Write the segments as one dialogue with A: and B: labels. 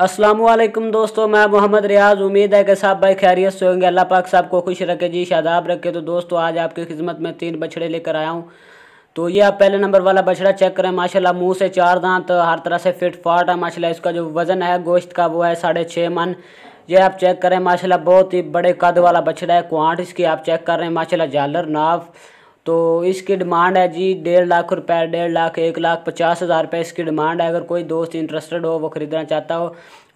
A: असलम दोस्तों मैं मोहम्मद रियाज उम्मीद है कि साहब भाई खैरियत से होंगे अल्लाह पाक साहब को खुश रखे जी शादाब रखे तो दोस्तों आज आपकी खिदमत में तीन बछड़े लेकर आया हूँ तो ये आप पहले नंबर वाला बछड़ा चेक करें माशाल्लाह मुंह से चार दांत तो हर तरह से फिट फाट है माशाल्लाह इसका जो वज़न है गोश्त का वो है साढ़े छः मन ये आप चेक करें माशाल्लाह बहुत ही बड़े कद वाला बछड़ा है क्वांट इसकी आप चेक कर रहे हैं माशाल्लाह जालर नाव तो इसकी डिमांड है जी डेढ़ लाख रुपए डेढ़ लाख एक लाख पचास हज़ार रुपये इसकी डिमांड है अगर कोई दोस्त इंटरेस्टेड हो वो ख़रीदना चाहता हो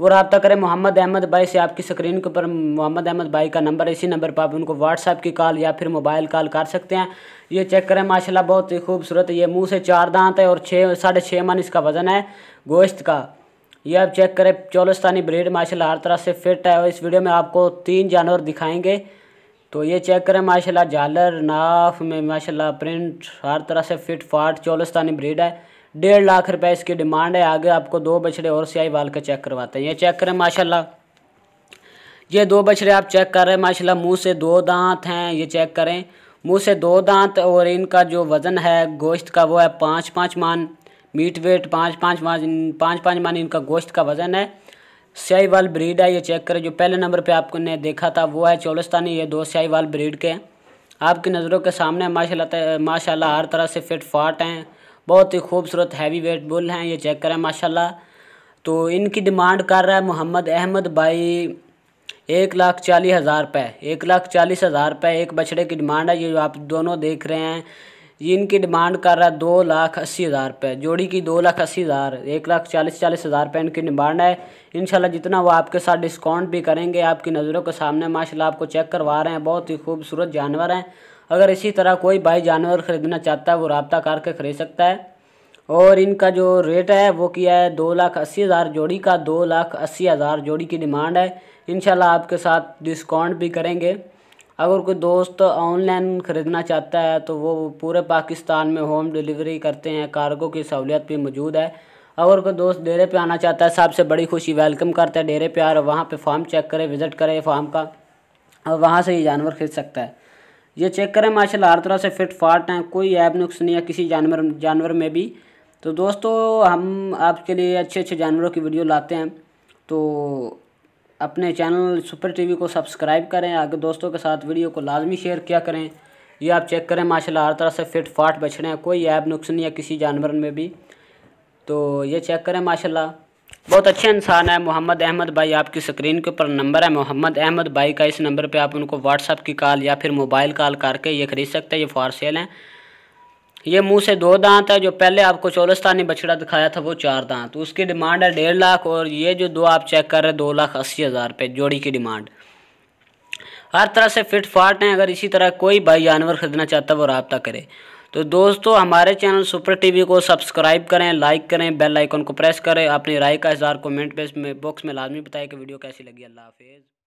A: वो रबता करें मोहम्मद अहमद भाई से आपकी स्क्रीन के ऊपर मोहम्मद अहमद भाई का नंबर इसी नंबर पर आप उनको व्हाट्सएप की कॉल या फिर मोबाइल कॉल कर सकते हैं ये चेक करें माशाला बहुत ही खूबसूरत ये मुँह से चार दांत है और छः साढ़े छः मन इसका वज़न है गोश्त का ये आप चेक करें चौलस्तानी ब्रीड माशाला हर तरह से फिट है और इस वीडियो में आपको तीन जानवर दिखाएंगे तो ये चेक करें माशाल्लाह जालर नाफ में माशाल्लाह प्रिंट हर तरह से फिट फाट चौलस्तानी ब्रीड है डेढ़ लाख रुपए इसकी डिमांड है आगे आपको दो बछड़े और सियाई वाल के चेक करवाते हैं ये चेक करें माशाल्लाह ये दो बछड़े आप चेक कर रहे हैं माशाल्लाह मुंह से दो दांत हैं ये चेक करें मुँह से दो दांत और इनका जो वज़न है गोश्त का वो है पाँच पाँच मान मीट वेट पाँच पाँच मान पाँच पाँच मान इनका गोश्त का वज़न है स्याहीवाल ब्रीड है ये चेक करें जो पहले नंबर पे आपको ने देखा था वो है चौलस्तानी ये दो स्याहीवाल ब्रीड के हैं आपकी नज़रों के सामने माशाल्लाह माशाल्लाह हर तरह से फिट फाट हैं बहुत ही खूबसूरत हैवी वेट बुल हैं ये चेक करें माशाल्लाह तो इनकी डिमांड कर रहा है मोहम्मद अहमद भाई एक लाख चालीस हज़ार रुपये एक लाख चालीस हज़ार रुपये एक बछड़े की डिमांड है ये जो आप दोनों देख रहे हैं ये इनकी डिमांड कर रहा है दो लाख अस्सी हज़ार रुपये जोड़ी की दो लाख अस्सी हज़ार एक लाख चालीस चालीस हज़ार रुपये इनकी डिमांड है इनशाला जितना वो आपके साथ डिस्काउंट भी करेंगे आपकी नज़रों के सामने माशा आपको चेक करवा रहे हैं बहुत ही खूबसूरत जानवर हैं अगर इसी तरह कोई भाई जानवर ख़रीदना चाहता है वो रबता करके ख़रीद सकता है और इनका जो रेट है वो किया है दो लाख अस्सी हज़ार जोड़ी का दो लाख अस्सी हज़ार जोड़ी की डिमांड है इन आपके साथ डिस्काउंट भी करेंगे अगर कोई दोस्त ऑनलाइन ख़रीदना चाहता है तो वो पूरे पाकिस्तान में होम डिलीवरी करते हैं कार्गो की सहूलियत भी मौजूद है अगर कोई दोस्त डेरे पे आना चाहता है साहब से बड़ी खुशी वेलकम करते हैं डेरे पे आ रहा वहाँ पर फार्म चेक करें विज़िट करे फार्म का और वहाँ से ये जानवर खरीद सकता है ये चेक करें माशा हर तरह से फिट फाट हैं कोई ऐप नुकस नहीं है किसी जानवर जानवर में भी तो दोस्तों हम आपके लिए अच्छे अच्छे जानवरों की वीडियो लाते हैं तो अपने चैनल सुपर टीवी को सब्सक्राइब करें आगे दोस्तों के साथ वीडियो को लाजमी शेयर किया करें ये आप चेक करें माशाल्लाह हर तरह से फिट फाट बच रहे हैं कोई ऐब नुकसान नहीं है किसी जानवर में भी तो ये चेक करें माशाल्लाह बहुत अच्छे इंसान है मोहम्मद अहमद भाई आपकी स्क्रीन के ऊपर नंबर है मोहम्मद अहमद भाई का इस नंबर पर आप उनको व्हाट्सअप की कॉल या फिर मोबाइल कॉल करके ये ख़रीद सकते हैं ये फॉर सेल हैं ये मुंह से दो दांत है जो पहले आपको चौलस्तानी बछड़ा दिखाया था वो चार दांत उसकी डिमांड है डेढ़ लाख और ये जो दो आप चेक कर रहे हैं दो लाख अस्सी हज़ार रुपये जोड़ी की डिमांड हर तरह से फिट फाट हैं अगर इसी तरह कोई भाई जानवर खरीदना चाहता है वो रबता करे तो दोस्तों हमारे चैनल सुपर टीवी को सब्सक्राइब करें लाइक करें बेल आइकन को प्रेस करें अपनी राय का इजहार कमेंट बॉक्स में लाजमी बताएं कि वीडियो कैसी लगी अल्लाह हाफिज़